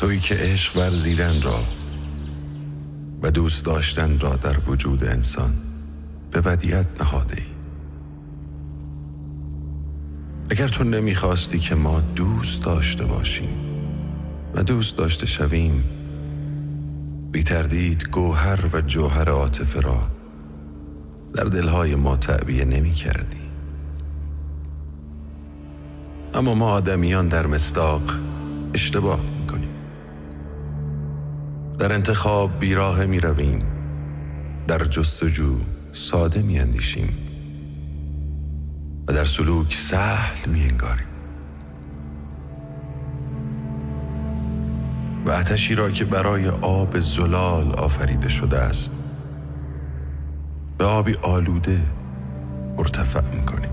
توی که عشق ورزیدن را و دوست داشتن را در وجود انسان به ودیت نهاده ای اگر تو نمیخواستی که ما دوست داشته باشیم و دوست داشته شویم بی تردید گوهر و جوهر عاطفه را در دلهای ما تعبیه نمی کردی. اما ما آدمیان در مستاق اشتباه در انتخاب بیراه می رویم. در جستجو ساده می اندیشیم. و در سلوک سهل می انگاریم. و اتشی را که برای آب زلال آفریده شده است به آبی آلوده مرتفع کنیم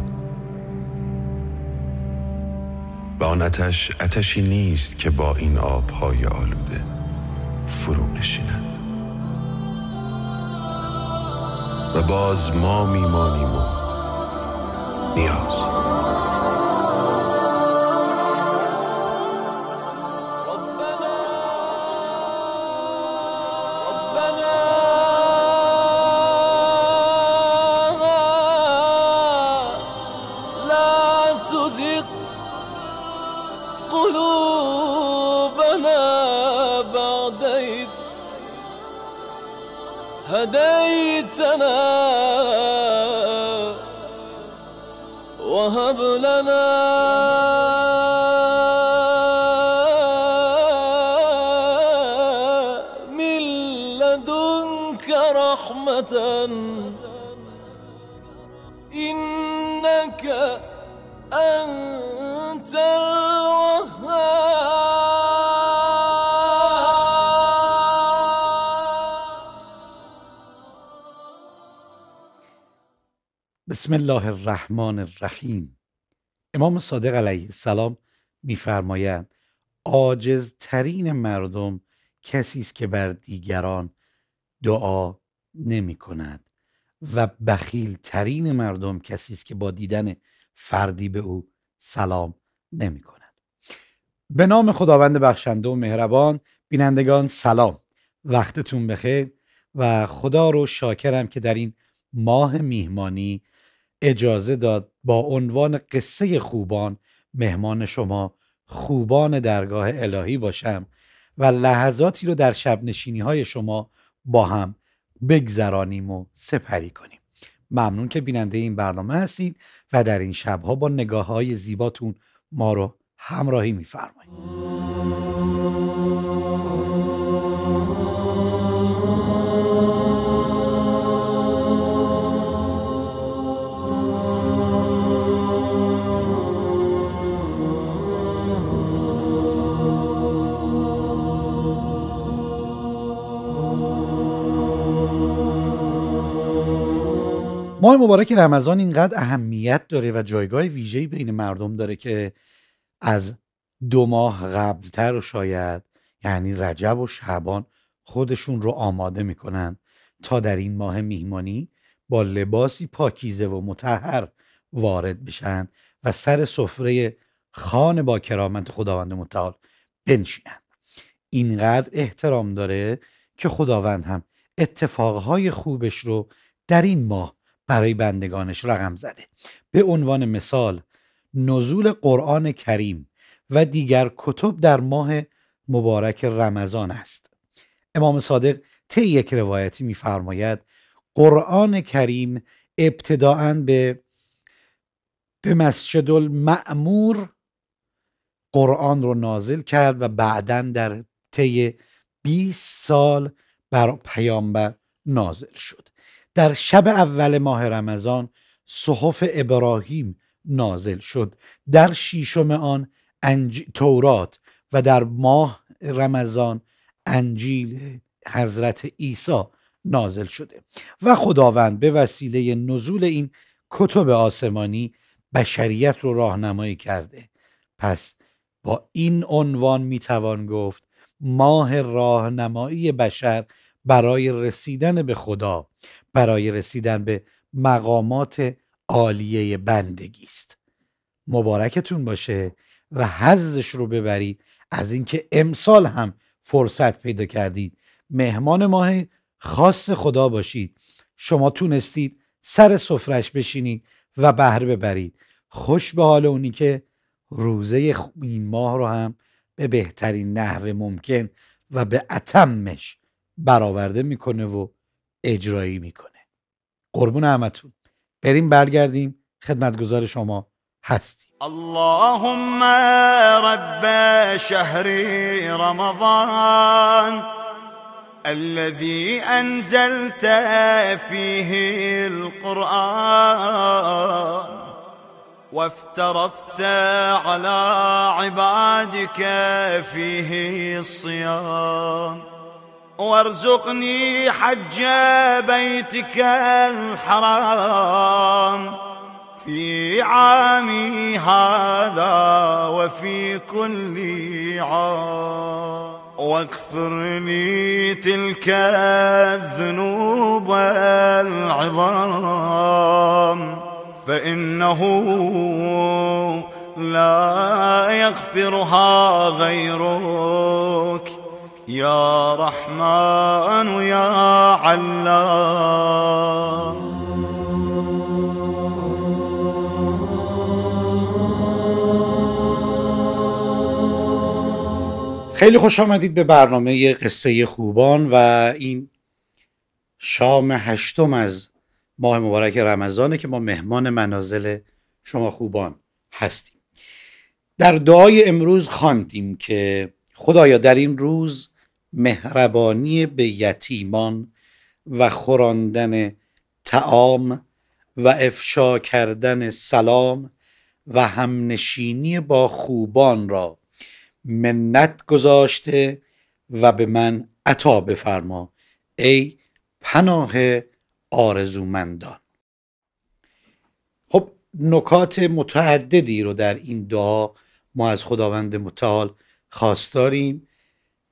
و آن اتش اتشی نیست که با این آبهای آلوده فرو نشیند و باز ما میمانیم و نیاز بسم الله الرحمن الرحیم امام صادق علیه السلام میفرمایند عاجزترین مردم کسی است که بر دیگران دعا نمی کند و بخیل ترین مردم کسی است که با دیدن فردی به او سلام نمی کند به نام خداوند بخشنده و مهربان بینندگان سلام وقتتون بخیر و خدا رو شاکرم که در این ماه میهمانی اجازه داد با عنوان قصه خوبان مهمان شما خوبان درگاه الهی باشم و لحظاتی رو در شب نشینی های شما با هم بگذرانیم و سپری کنیم ممنون که بیننده این برنامه هستید و در این شبها با نگاه های زیباتون ما رو همراهی میفرماییم ماه مبارک رمضان اینقدر اهمیت داره و جایگاه ویژه‌ای بین مردم داره که از دو ماه قبلتر و شاید یعنی رجب و شعبان خودشون رو آماده میکنن تا در این ماه میهمانی با لباسی پاکیزه و متحر وارد بشن و سر سفره خان با کرامت خداوند متعال بنشینن اینقدر احترام داره که خداوند هم اتفاقهای خوبش رو در این ماه برای بندگانش رقم زده به عنوان مثال نزول قرآن کریم و دیگر کتب در ماه مبارک رمضان است امام صادق طی یک روایتی میفرماید قرآن کریم ابتداعا به به مسجد المعمور قرآن رو نازل کرد و بعدا در طی 20 سال بر پیامبر نازل شد در شب اول ماه رمضان صحف ابراهیم نازل شد در شیشم آن تورات و در ماه رمضان انجیل حضرت عیسی نازل شده و خداوند به وسیله نزول این کتب آسمانی بشریت رو راهنمایی کرده پس با این عنوان میتوان گفت ماه راهنمایی بشر برای رسیدن به خدا برای رسیدن به مقامات عالیه بندگی است مبارکتون باشه و حزش رو ببرید از اینکه امسال هم فرصت پیدا کردید مهمان ماه خاص خدا باشید شما تونستید سر سفرش بشینید و بهره ببرید خوش به حال اونی که روزه این ماه رو هم به بهترین نحو ممکن و به اتمش برآورده میکنه و اجرایی میکنه قربون همتون بریم برگردیم خدمتگزار شما هستیم اللهم رب شهر رمضان الذي أنزلت فيه القرآن وافترضت على عبادك فيه الصيام وارزقني حج بيتك الحرام في عامي هذا وفي كل عام واكثر لي تلك الذنوب العظام فإنه لا يغفرها غيرك یا رحمن یا علام خیلی خوش آمدید به برنامه قصه خوبان و این شام هشتم از ماه مبارک رمضانه که ما مهمان منازل شما خوبان هستیم در دعای امروز خواندیم که خدایا در این روز مهربانی به یتیمان و خوراندن تعام و افشا کردن سلام و همنشینی با خوبان را منت گذاشته و به من عطا بفرما ای پناه آرزومندان خب نکات متعددی رو در این دعا ما از خداوند متعال خواستاریم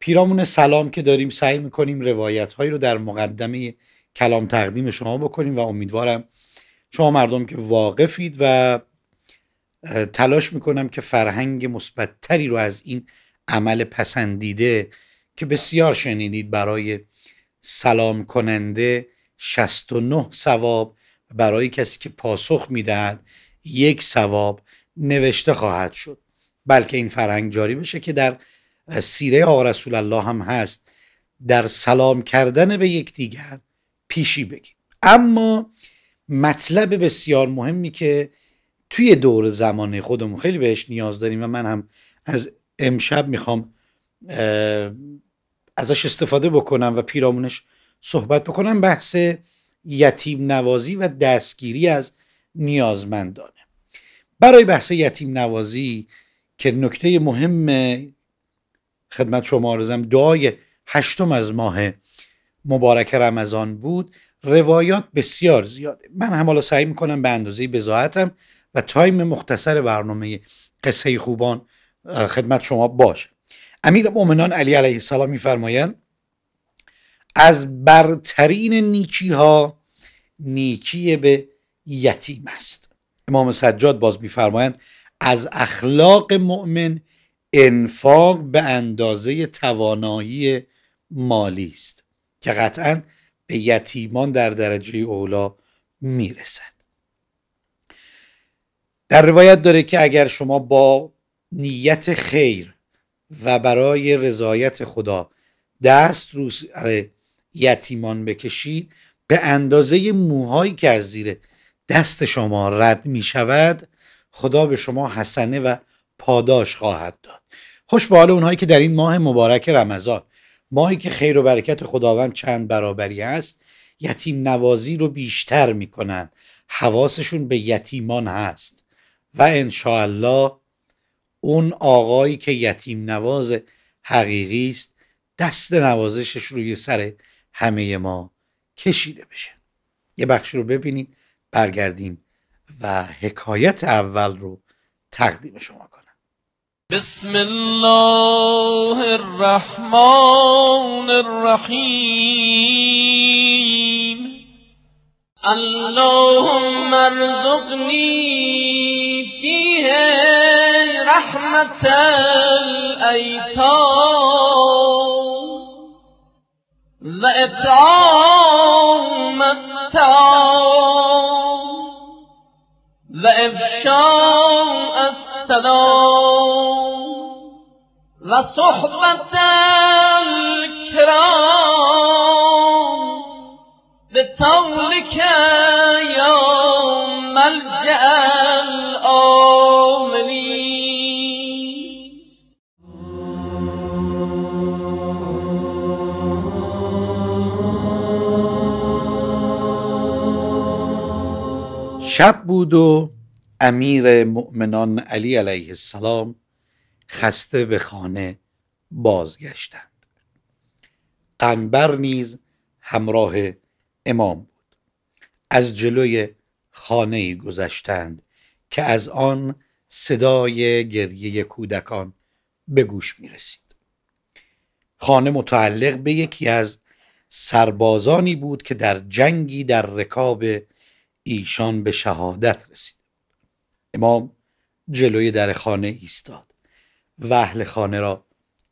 پیرامون سلام که داریم سعی میکنیم روایت هایی رو در مقدمه کلام تقدیم شما بکنیم و امیدوارم شما مردم که واقفید و تلاش میکنم که فرهنگ مثبتتری رو از این عمل پسندیده که بسیار شنیدید برای سلام کننده 69 ثواب برای کسی که پاسخ میدهد یک سواب نوشته خواهد شد بلکه این فرهنگ جاری بشه که در سیره آقا رسول الله هم هست در سلام کردن به یکدیگر پیشی بگیم اما مطلب بسیار مهمی که توی دور زمانه خودمون خیلی بهش نیاز داریم و من هم از امشب میخوام ازش استفاده بکنم و پیرامونش صحبت بکنم بحث یتیم نوازی و دستگیری از نیازمندانه برای بحث یتیم نوازی که نکته مهم خدمت شما آرزم دعای هشتم از ماه مبارک رمضان بود روایات بسیار زیاده من هم حالا سعی میکنم به اندازه بزاعتم و تایم مختصر برنامه قصه خوبان خدمت شما باش امیر مؤمنان علی علیه السلام میفرمایند از برترین نیکی ها نیکی به یتیم است امام سجاد باز میفرمایند از اخلاق مؤمن انفاق به اندازه توانایی مالی است که قطعا به یتیمان در درجه اولا میرسد در روایت داره که اگر شما با نیت خیر و برای رضایت خدا دست رو آره، یتیمان بکشید به اندازه موهایی که از زیر دست شما رد می شود خدا به شما حسنه و پاداش خواهد داد خوش به حال اونهایی که در این ماه مبارک رمضان ماهی که خیر و برکت خداوند چند برابری است یتیم نوازی رو بیشتر میکنند حواسشون به یتیمان هست و الله، اون آقایی که یتیم نواز حقیقی است دست نوازشش روی سر همه ما کشیده بشه یه بخش رو ببینید برگردیم و حکایت اول رو تقدیم شما کنیم بسم الله الرحمن الرحيم اللهم ارزقني فيها رحمة الأيتام وإطعام التام وإفشاء الطعام السلام و صحبت الکرام به طول که یا ملجع الامنی شب بود و امیر مؤمنان علی علیه السلام خسته به خانه بازگشتند قنبر نیز همراه امام بود از جلوی خانه گذشتند که از آن صدای گریه کودکان به گوش می رسید خانه متعلق به یکی از سربازانی بود که در جنگی در رکاب ایشان به شهادت رسید امام جلوی در خانه ایستاد و اهل خانه را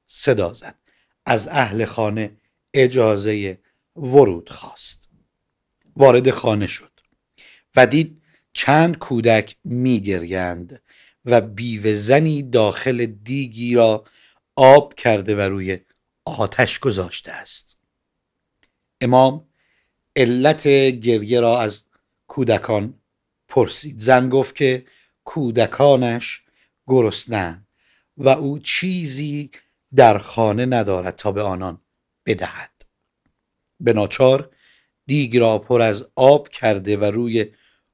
صدا زد از اهل خانه اجازه ورود خواست وارد خانه شد و دید چند کودک میگریند و بیوه زنی داخل دیگی را آب کرده و روی آتش گذاشته است امام علت گریه را از کودکان پرسید زن گفت که کودکانش گرسنند و او چیزی در خانه ندارد تا به آنان بدهد به ناچار دیگ را پر از آب کرده و روی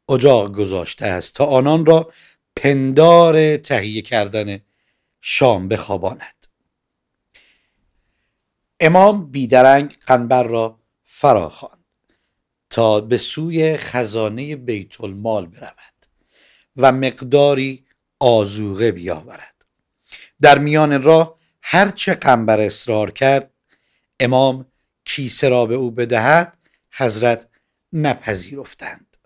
اجاق گذاشته است تا آنان را پندار تهیه کردن شام بخواباند امام بیدرنگ قنبر را فراخواند تا به سوی خزانه بیت المال برود و مقداری آزوغه بیاورد در میان راه هرچه قنبر اصرار کرد امام کیسه را به او بدهد حضرت نپذیرفتند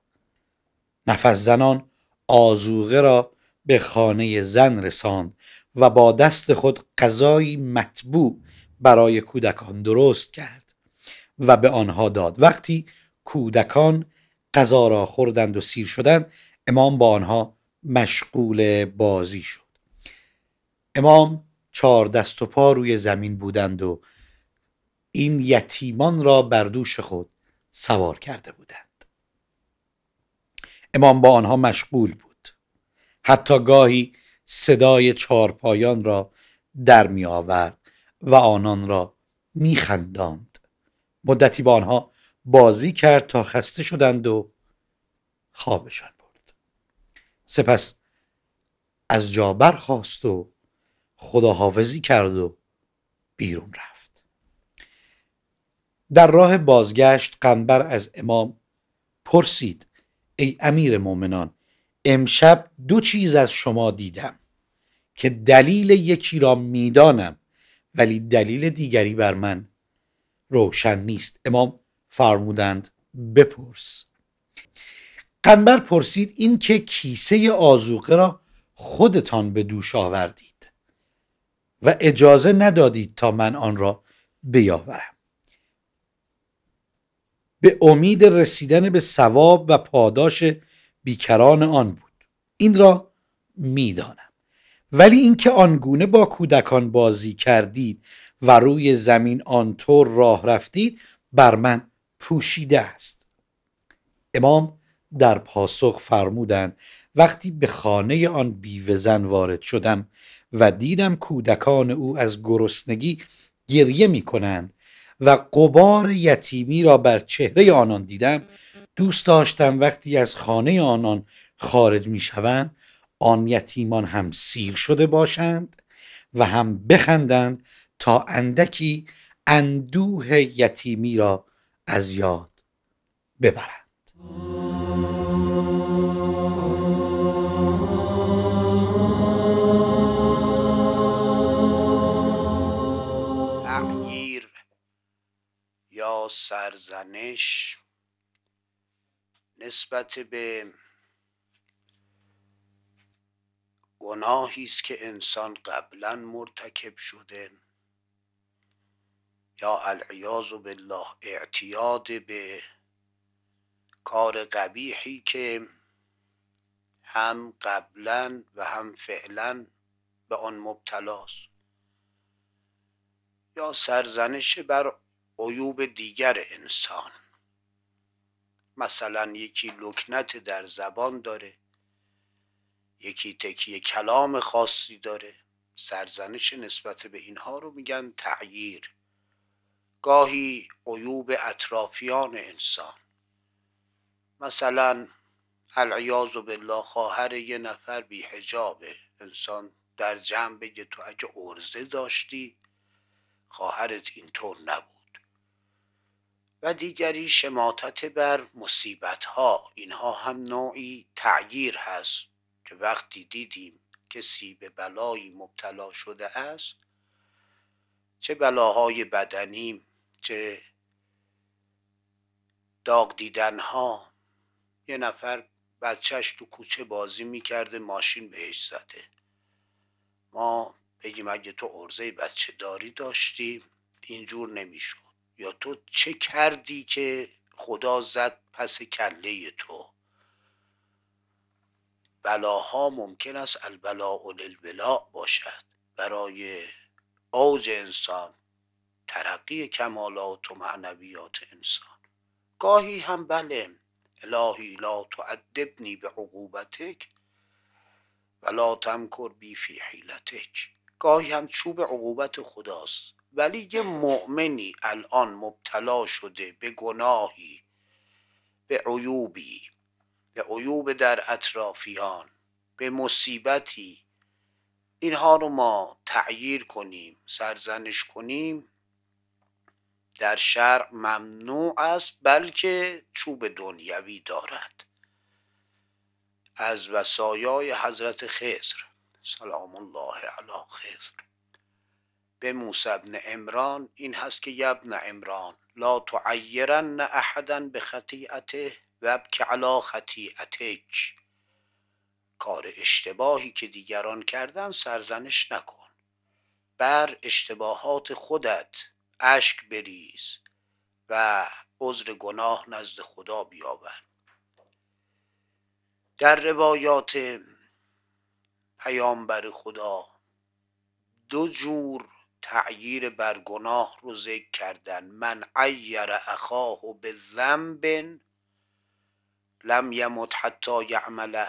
نفس زنان آزوغه را به خانه زن رساند و با دست خود غذایی مطبوع برای کودکان درست کرد و به آنها داد وقتی کودکان غذا را خوردند و سیر شدند امام با آنها مشغول بازی شد امام چهار دست و پا روی زمین بودند و این یتیمان را بر دوش خود سوار کرده بودند امام با آنها مشغول بود حتی گاهی صدای چارپایان را در می آورد و آنان را می خنداند. مدتی با آنها بازی کرد تا خسته شدند و خوابشان سپس از جا برخواست و خداحافظی کرد و بیرون رفت در راه بازگشت قنبر از امام پرسید ای امیر مؤمنان امشب دو چیز از شما دیدم که دلیل یکی را میدانم ولی دلیل دیگری بر من روشن نیست امام فرمودند بپرس قنبر پرسید این که کیسه آزوقه را خودتان به دوش آوردید و اجازه ندادید تا من آن را بیاورم به امید رسیدن به ثواب و پاداش بیکران آن بود این را میدانم ولی اینکه آنگونه با کودکان بازی کردید و روی زمین آنطور راه رفتید بر من پوشیده است امام در پاسخ فرمودند وقتی به خانه آن بیوزن وارد شدم و دیدم کودکان او از گرسنگی گریه می کنند و قبار یتیمی را بر چهره آنان دیدم دوست داشتم وقتی از خانه آنان خارج می شوند آن یتیمان هم سیر شده باشند و هم بخندند تا اندکی اندوه یتیمی را از یاد ببرند سرزنش نسبت به گناهی است که انسان قبلا مرتکب شده یا العیاذ بالله اعتیاد به کار قبیحی که هم قبلا و هم فعلا به آن مبتلاست یا سرزنش بر عیوب دیگر انسان مثلا یکی لکنت در زبان داره یکی تکیه کلام خاصی داره سرزنش نسبت به اینها رو میگن تغییر. گاهی عیوب اطرافیان انسان مثلا العیاذ بالله خواهر یه نفر بی حجابه انسان در جمع بگه تو اگه عرضه داشتی خواهرت اینطور نبود و دیگری شماتت بر مصیبت ها اینها هم نوعی تغییر هست که وقتی دیدیم کسی به بلایی مبتلا شده است چه بلاهای بدنی چه داغ دیدن ها یه نفر بچهش تو کوچه بازی میکرده ماشین بهش زده ما بگیم اگه تو عرضه بچه داری داشتی اینجور نمیشد یا تو چه کردی که خدا زد پس کله تو بلاها ممکن است البلاء للبلاء باشد برای اوج انسان ترقی کمالات و معنویات انسان گاهی هم بله الهی لا تعدبنی به عقوبتک ولا تمکر بی فی حیلتک گاهی هم چوب عقوبت خداست ولی یه مؤمنی الان مبتلا شده به گناهی به عیوبی به عیوب در اطرافیان به مصیبتی اینها رو ما تعییر کنیم سرزنش کنیم در شرع ممنوع است بلکه چوب دنیوی دارد از وسایای حضرت خزر سلام الله علی خزر به موسی ابن عمران این هست که یبن عمران لا تعیرن احدا به خطیعته و که علا خطیعتک کار اشتباهی که دیگران کردن سرزنش نکن بر اشتباهات خودت اشک بریز و عذر گناه نزد خدا بیاور در روایات پیامبر خدا دو جور تعییر بر گناه رو ذکر کردن من عیر اخاه به ذنب لم یمت حتی یعمله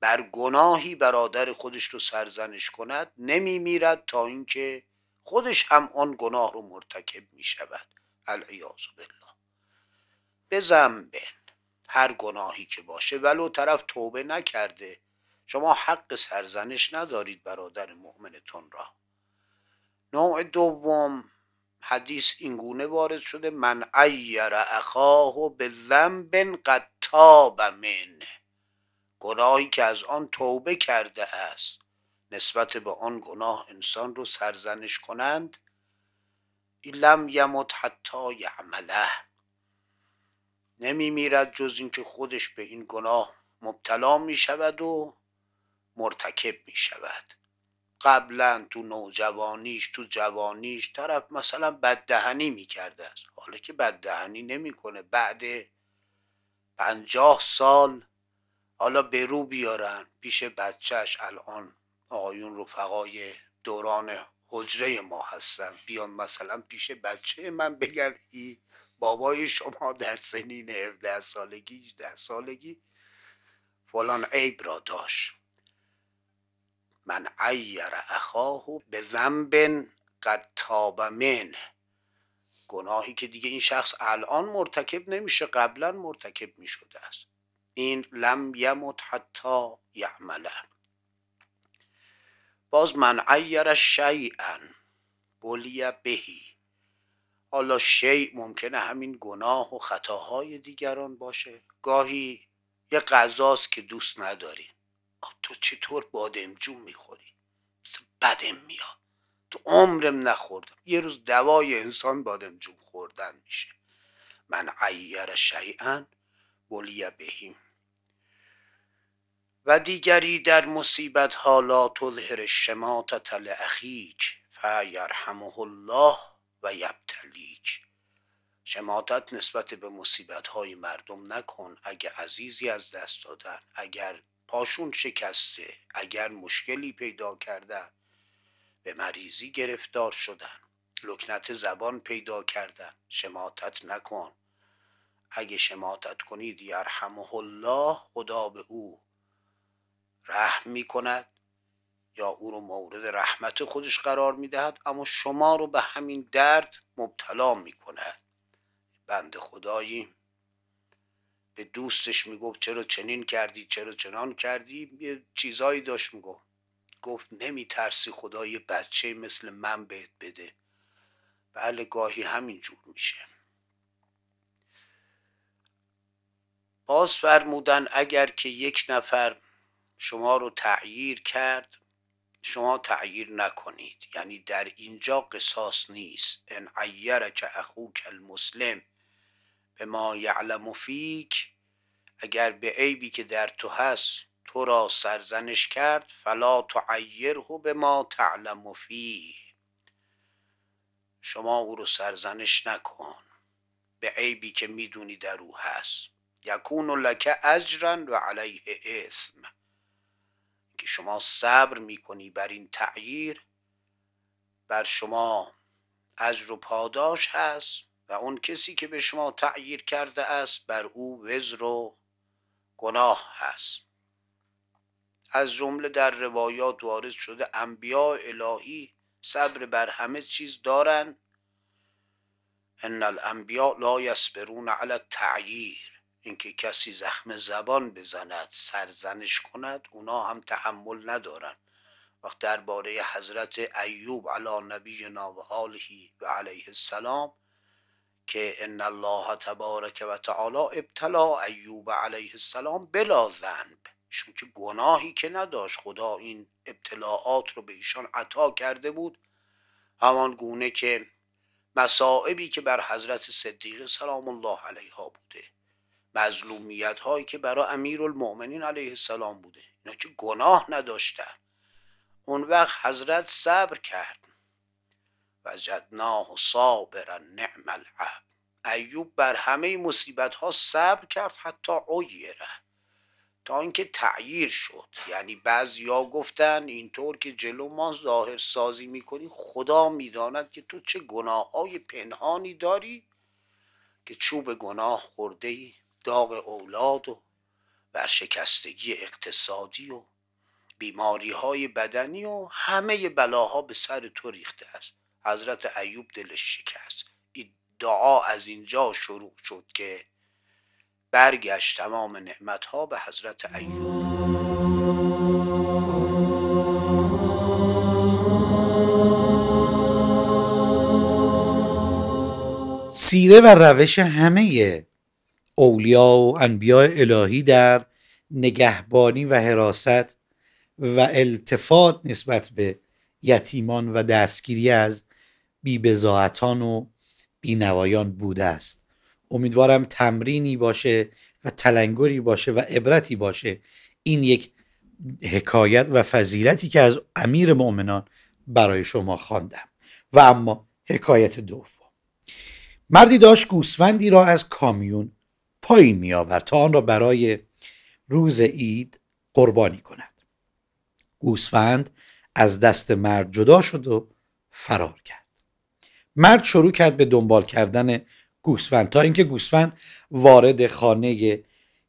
بر گناهی برادر خودش رو سرزنش کند نمی میرد تا اینکه خودش هم آن گناه رو مرتکب می شود العیاذ بالله به ذنب هر گناهی که باشه ولو طرف توبه نکرده شما حق سرزنش ندارید برادر مؤمنتون را نوع دوم حدیث اینگونه وارد شده من عیر اخاه به ذنب قد تاب گناهی که از آن توبه کرده است نسبت به آن گناه انسان رو سرزنش کنند لم یمت حتی یعمله نمی میرد جز اینکه خودش به این گناه مبتلا می شود و مرتکب می شود قبلا تو نوجوانیش تو جوانیش طرف مثلا بددهنی میکرده است حالا که بددهنی نمیکنه بعد پنجاه سال حالا به رو بیارن پیش بچهش الان آقایون رفقای دوران حجره ما هستن بیان مثلا پیش بچه من بگن ای بابای شما در سنین 17 سالگی 18 سالگی فلان عیب را داشت من عیر اخاه به ذنب قد تاب منه گناهی که دیگه این شخص الان مرتکب نمیشه قبلا مرتکب میشده است این لم یمت حتی یعمله باز من عیر شیئا بلی بهی حالا شیع ممکنه همین گناه و خطاهای دیگران باشه گاهی یه غذاست که دوست ندارین خب تو چطور جون میخوری بدم میاد تو عمرم نخوردم یه روز دوای انسان جون خوردن میشه من عیر شیئا ولی بهیم و دیگری در مصیبت ها لا تظهر شماتت لاخیک فیرحمه الله و یبتلیک شماتت نسبت به مصیبت های مردم نکن اگه عزیزی از دست دادن اگر پاشون شکسته اگر مشکلی پیدا کردن به مریضی گرفتار شدن لکنت زبان پیدا کردن شماتت نکن اگه شماتت کنید یرحمه الله خدا به او رحم می کند یا او رو مورد رحمت خودش قرار میدهد اما شما رو به همین درد مبتلا می کند بند خداییم به دوستش میگفت چرا چنین کردی چرا چنان کردی یه چیزایی داشت میگفت گفت نمیترسی خدا یه بچه مثل من بهت بده بله گاهی همینجور میشه باز فرمودن اگر که یک نفر شما رو تغییر کرد شما تغییر نکنید یعنی در اینجا قصاص نیست ان عیرک اخوک المسلم به ما یعلم فیک اگر به عیبی که در تو هست تو را سرزنش کرد فلا تعیره به ما تعلم فیه شما او رو سرزنش نکن به عیبی که میدونی در او هست یکون لکه اجرا و علیه اثم که شما صبر میکنی بر این تعییر بر شما اجر و پاداش هست و اون کسی که به شما تعییر کرده است بر او وزر و گناه هست از جمله در روایات وارد شده انبیاء الهی صبر بر همه چیز دارند ان الانبیاء لا یصبرون علی التعییر اینکه کسی زخم زبان بزند سرزنش کند اونا هم تحمل ندارن وقت درباره حضرت ایوب علی نبی و آلهی و علیه السلام که ان الله تبارک و تعالی ابتلا ایوب علیه السلام بلا ذنب چون که گناهی که نداشت خدا این ابتلاعات رو به ایشان عطا کرده بود همان گونه که مصائبی که بر حضرت صدیق سلام الله علیها بوده مظلومیت هایی که برای امیر المؤمنین علیه السلام بوده اینا که گناه نداشتن اون وقت حضرت صبر کرد وجدناه صابرا نعم العبد ایوب بر همه مصیبت ها صبر کرد حتی عیره تا اینکه تعییر شد یعنی بعضیا گفتن اینطور که جلو ما ظاهر سازی میکنی خدا میداند که تو چه گناه های پنهانی داری که چوب گناه خورده ای داغ اولاد و شکستگی اقتصادی و بیماری های بدنی و همه بلاها به سر تو ریخته است حضرت ایوب دلش شکست این دعا از اینجا شروع شد که برگشت تمام نعمت ها به حضرت ایوب سیره و روش همه اولیا و انبیاء الهی در نگهبانی و حراست و التفات نسبت به یتیمان و دستگیری از بیبزاعتان و بینوایان بوده است امیدوارم تمرینی باشه و تلنگری باشه و عبرتی باشه این یک حکایت و فضیلتی که از امیر مؤمنان برای شما خواندم و اما حکایت دوم مردی داشت گوسفندی را از کامیون پایین می آورد تا آن را برای روز عید قربانی کند گوسفند از دست مرد جدا شد و فرار کرد مرد شروع کرد به دنبال کردن گوسفند تا اینکه گوسفند وارد خانه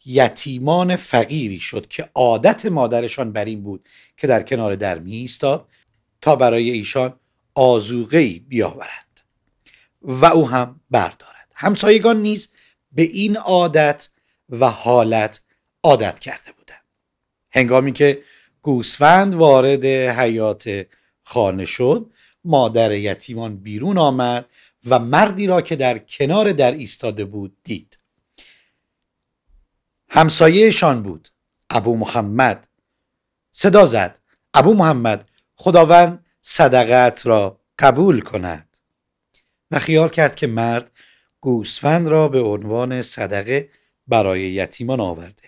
یتیمان فقیری شد که عادت مادرشان بر این بود که در کنار در می ایستاد تا برای ایشان آزوغه ای و او هم بردارد همسایگان نیز به این عادت و حالت عادت کرده بودند هنگامی که گوسفند وارد حیات خانه شد مادر یتیمان بیرون آمد و مردی را که در کنار در ایستاده بود دید همسایهشان بود ابو محمد صدا زد ابو محمد خداوند صدقت را قبول کند و خیال کرد که مرد گوسفند را به عنوان صدقه برای یتیمان آورده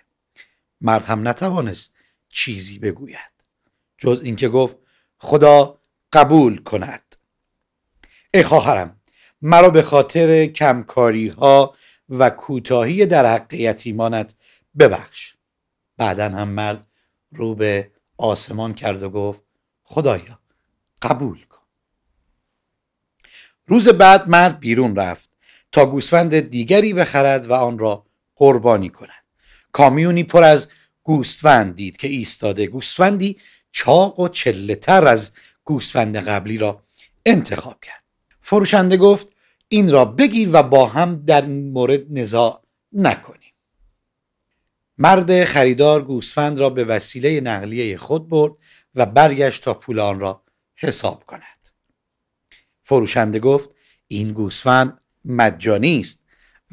مرد هم نتوانست چیزی بگوید جز اینکه گفت خدا قبول کند ای خواهرم مرا به خاطر کمکاری ها و کوتاهی در حق یتیمانت ببخش بعدا هم مرد رو به آسمان کرد و گفت خدایا قبول کن روز بعد مرد بیرون رفت تا گوسفند دیگری بخرد و آن را قربانی کند کامیونی پر از گوسفند دید که ایستاده گوسفندی چاق و چله تر از گوسفند قبلی را انتخاب کرد فروشنده گفت این را بگیر و با هم در این مورد نزاع نکنیم مرد خریدار گوسفند را به وسیله نقلیه خود برد و برگشت تا پول آن را حساب کند فروشنده گفت این گوسفند مجانی است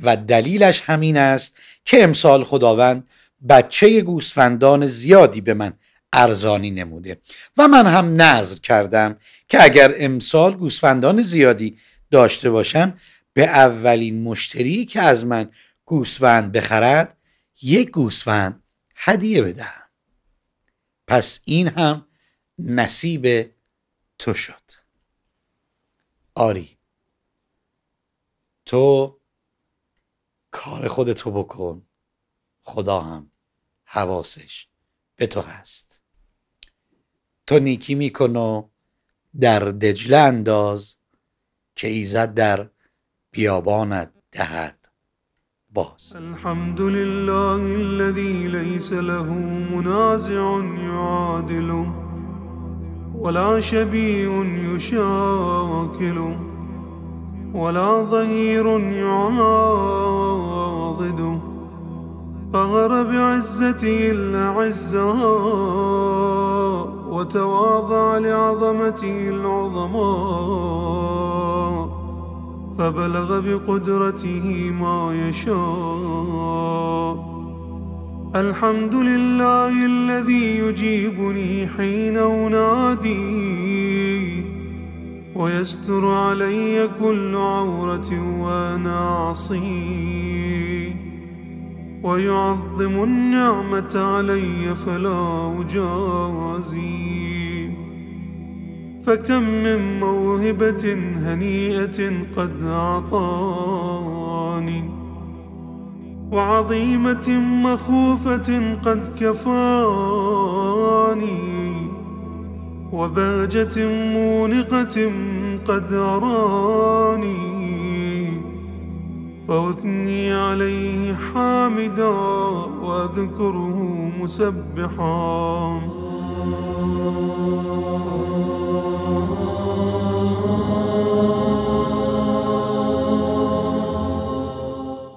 و دلیلش همین است که امسال خداوند بچه گوسفندان زیادی به من ارزانی نموده و من هم نظر کردم که اگر امسال گوسفندان زیادی داشته باشم به اولین مشتری که از من گوسفند بخرد یک گوسفند هدیه بدهم پس این هم نصیب تو شد آری تو کار خودتو بکن خدا هم حواسش به تو هست تو نیکی میکن و در دجله انداز که ایزد در بیابانت دهد باز الحمد لله الذي ليس له منازع يعادل ولا شبيه يشاكل ولا ظهير يعاضده فغر بعزته الأعزاء وتواضع لعظمته العظماء فبلغ بقدرته ما يشاء الحمد لله الذي يجيبني حين أنادي ويستر علي كل عورة وأنا عصيه ويعظم النعمة علي فلا أجازي فكم من موهبة هنيئة قد أعطاني وعظيمة مخوفة قد كفاني وبهجة مونقة قد أراني فأثني عليه حامدا وأذكره مسبحا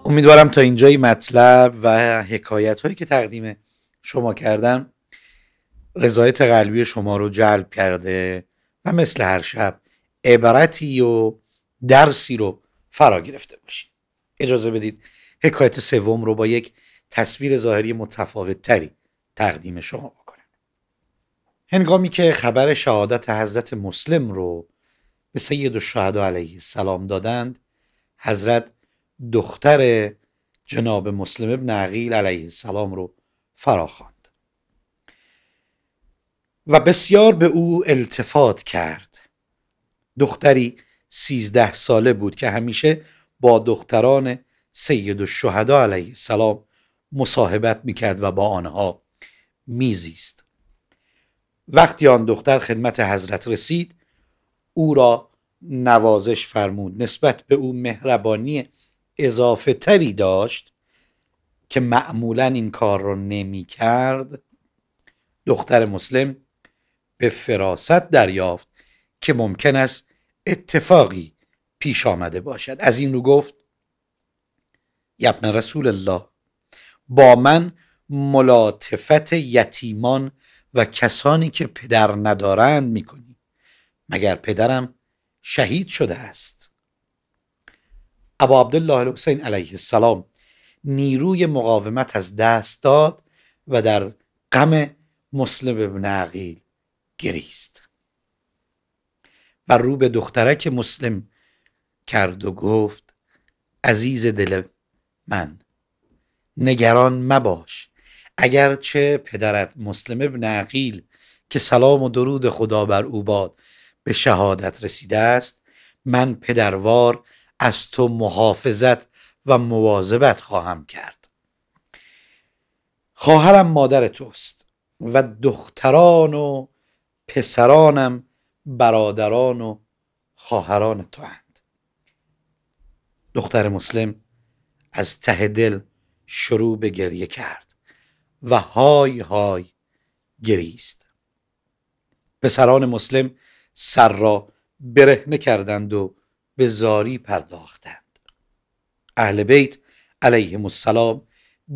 امیدوارم تا اینجای مطلب و حکایت هایی که تقدیم شما کردم رضایت قلبی شما رو جلب کرده و مثل هر شب عبرتی و درسی رو فرا گرفته باشید اجازه بدید حکایت سوم رو با یک تصویر ظاهری متفاوت تری تقدیم شما بکنم هنگامی که خبر شهادت حضرت مسلم رو به سید و علیه السلام دادند حضرت دختر جناب مسلم ابن عقیل علیه السلام رو فراخواند و بسیار به او التفات کرد دختری سیزده ساله بود که همیشه با دختران سید الشهدا علیه السلام مصاحبت میکرد و با آنها میزیست وقتی آن دختر خدمت حضرت رسید او را نوازش فرمود نسبت به او مهربانی اضافه تری داشت که معمولا این کار را نمی کرد دختر مسلم به فراست دریافت که ممکن است اتفاقی پیش آمده باشد از این رو گفت یبن رسول الله با من ملاطفت یتیمان و کسانی که پدر ندارند میکنی مگر پدرم شهید شده است ابا عبدالله الحسین علیه السلام نیروی مقاومت از دست داد و در غم مسلم ابن عقیل گریست و رو به دخترک مسلم کرد و گفت عزیز دل من نگران مباش چه پدرت مسلم ابن عقیل که سلام و درود خدا بر او باد به شهادت رسیده است من پدروار از تو محافظت و مواظبت خواهم کرد خواهرم مادر توست و دختران و پسرانم برادران و خواهران تو هم. دختر مسلم از ته دل شروع به گریه کرد و های های گریست پسران مسلم سر را برهنه کردند و به زاری پرداختند اهل بیت علیه السلام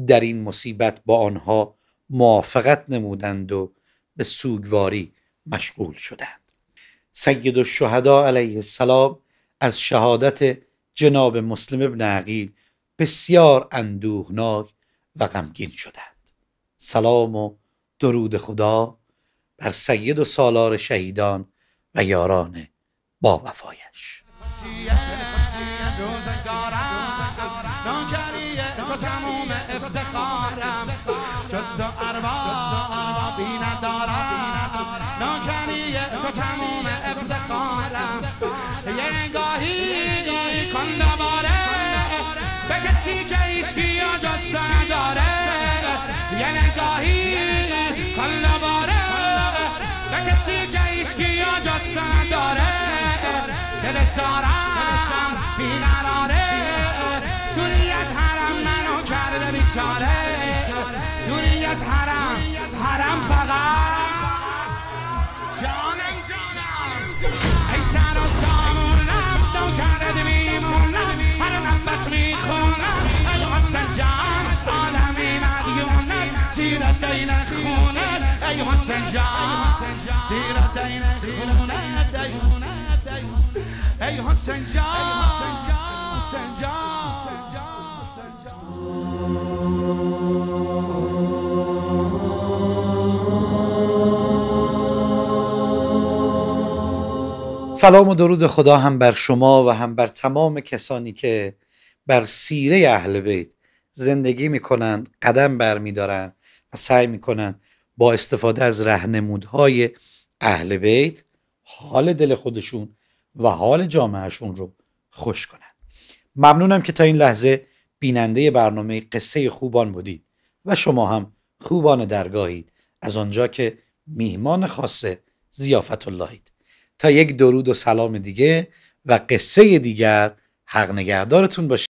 در این مصیبت با آنها موافقت نمودند و به سوگواری مشغول شدند سید الشهدا علیه السلام از شهادت جناب مسلم ابن عقیل بسیار اندوهناک و غمگین شدند سلام و درود خدا بر سید و سالار شهیدان و یاران با وفایش تموم تموم افتخارم یه نگاهی کن دوباره به کسی که ایشکی یا جست نداره یه نگاهی کن دوباره به کسی که ایشکی یا جست نداره دل سارم بیقراره دوری از حرم منو کرده بیچاره دوری از حرم حرم فقط ای سر و سامونم دو کردت میمونم هر نفس میخونم ای حسن جان آدمی مدیونم زیرت دین خونت ای حسن جان زیرت دین خونت ای حسن جان حسن جان حسن جان سلام و درود خدا هم بر شما و هم بر تمام کسانی که بر سیره اهل بیت زندگی میکنند قدم برمیدارند و سعی میکنند با استفاده از رهنمودهای اهل بیت حال دل خودشون و حال جامعهشون رو خوش کنند ممنونم که تا این لحظه بیننده برنامه قصه خوبان بودید و شما هم خوبان درگاهید از آنجا که میهمان خاص زیافت اللهید تا یک درود و سلام دیگه و قصه دیگر حق نگهدارتون باشه